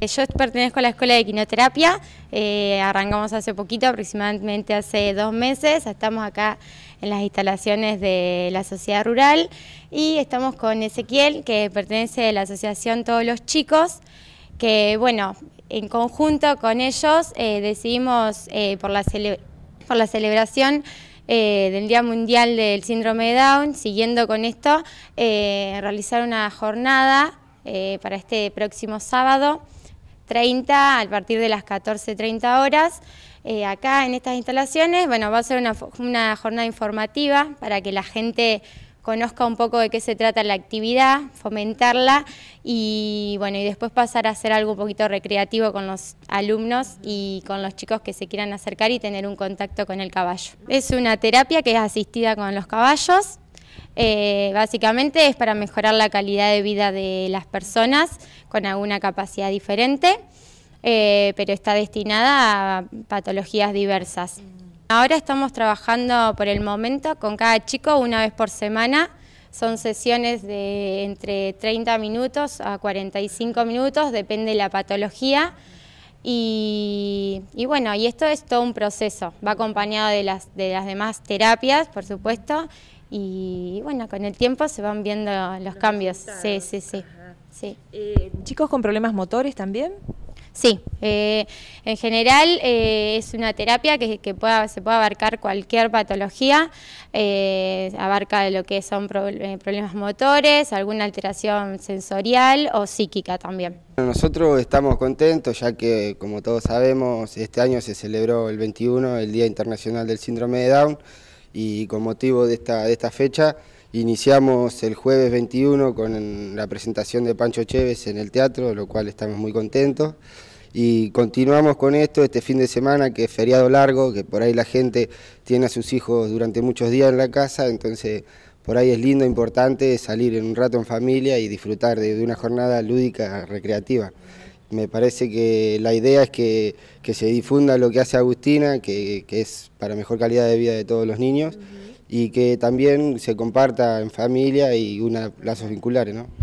Eh, yo pertenezco a la Escuela de Quinoterapia, eh, arrancamos hace poquito, aproximadamente hace dos meses, estamos acá en las instalaciones de la sociedad rural y estamos con Ezequiel, que pertenece a la asociación Todos los Chicos, que bueno, en conjunto con ellos eh, decidimos por, la celebración del Día Mundial del Síndrome de Down, siguiendo con esto, realizar una jornada para este próximo sábado. 30, a partir de las 14.30 horas, eh, acá en estas instalaciones. Bueno, va a ser una, una jornada informativa para que la gente conozca un poco de qué se trata la actividad, fomentarla y bueno, y después pasar a hacer algo un poquito recreativo con los alumnos y con los chicos que se quieran acercar y tener un contacto con el caballo. Es una terapia que es asistida con los caballos, eh, básicamente es para mejorar la calidad de vida de las personas con alguna capacidad diferente, eh, pero está destinada a patologías diversas. Ahora estamos trabajando por el momento con cada chico una vez por semana. Son sesiones de entre 30 minutos a 45 minutos, depende de la patología. Y, bueno, y esto es todo un proceso, va acompañado de las, de las demás terapias, por supuesto, y bueno, con el tiempo se van viendo los, cambios. Sí, sí, sí. sí. Eh, ¿Chicos con problemas motores también? Sí, eh, en general eh, es una terapia que, se puede abarcar cualquier patología, eh, abarca lo que son eh, problemas motores, alguna alteración sensorial o psíquica también. Nosotros estamos contentos ya que, como todos sabemos, este año se celebró el 21 el Día Internacional del Síndrome de Down y con motivo de esta, de esta fecha Iniciamos el jueves 21 con la presentación de Pancho Chévez en el teatro, lo cual estamos muy contentos. Y continuamos con esto este fin de semana, que es feriado largo, que por ahí la gente tiene a sus hijos durante muchos días en la casa, entonces por ahí es lindo, importante salir en un rato en familia y disfrutar de, una jornada lúdica, recreativa. Me parece que la idea es que, que se difunda lo que hace Agustina, que, que, es para mejor calidad de vida de todos los niños y que también se comparta en familia y una lazos vinculares, ¿no?